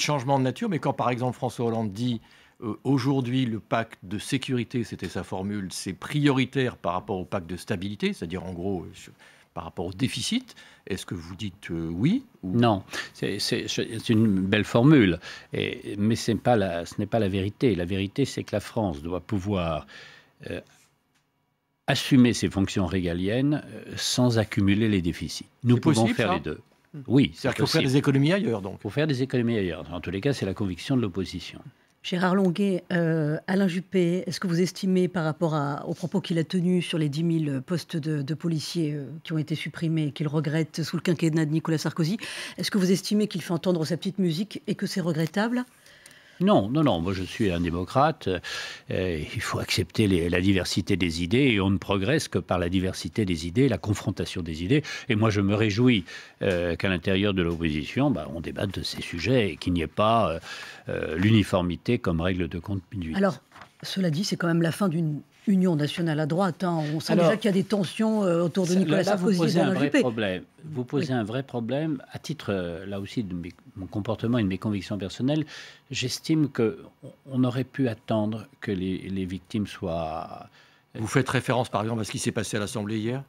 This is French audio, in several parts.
changement de nature, mais quand par exemple François Hollande dit euh, aujourd'hui le pacte de sécurité, c'était sa formule, c'est prioritaire par rapport au pacte de stabilité, c'est-à-dire en gros euh, par rapport au déficit, est-ce que vous dites euh, oui ou... Non, c'est une belle formule, Et, mais pas ce n'est pas la vérité. La vérité, c'est que la France doit pouvoir assumer ses fonctions régaliennes sans accumuler les déficits. Nous pouvons faire les deux. Mmh. Oui. C'est-à-dire qu'il faut faire des économies ailleurs, Il faut faire des économies ailleurs. En tous les cas, c'est la conviction de l'opposition. Gérard Longuet, euh, Alain Juppé, est-ce que vous estimez par rapport aux propos qu'il a tenus sur les 10 000 postes de, policiers euh, qui ont été supprimés et qu'il regrette sous le quinquennat de Nicolas Sarkozy, est-ce que vous estimez qu'il fait entendre sa petite musique et que c'est regrettable non, non, non, moi je suis un démocrate. Euh, il faut accepter la diversité des idées et on ne progresse que par la diversité des idées, la confrontation des idées. Et moi je me réjouis euh, qu'à l'intérieur de l'opposition, bah, on débatte de ces sujets et qu'il n'y ait pas euh, l'uniformité comme règle de compte. Alors, cela dit, c'est quand même la fin d'une Union nationale à droite. Hein. On sait déjà qu'il y a des tensions euh, autour de Nicolas Sarkozy Problème. Vous posez un vrai problème. À titre, euh, là aussi, de mon comportement et de mes convictions personnelles, j'estime qu'on aurait pu attendre que les, victimes soient... Euh, vous faites référence, par exemple, à ce qui s'est passé à l'Assemblée hier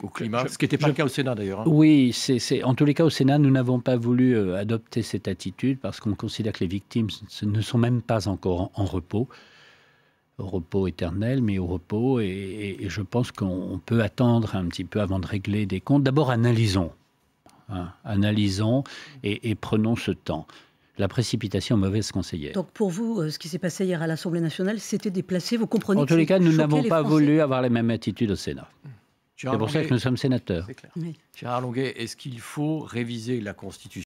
au, climat, ce qui n'était pas le cas au Sénat d'ailleurs. Hein. Oui, c'est en tous les cas au Sénat, nous n'avons pas voulu adopter cette attitude parce qu'on considère que les victimes ne sont même pas encore en repos au repos éternel, mais au repos. Et, je pense qu'on peut attendre un petit peu avant de régler des comptes. D'abord, analysons. Hein, analysons et, prenons ce temps. La précipitation mauvaise conseillère. Donc pour vous, euh, ce qui s'est passé hier à l'Assemblée nationale, c'était déplacé, vous comprenez En tous les cas, nous n'avons pas voulu avoir la même attitude au Sénat. Mmh. C'est pour ça que nous sommes sénateurs. clair. est-ce qu'il faut réviser la Constitution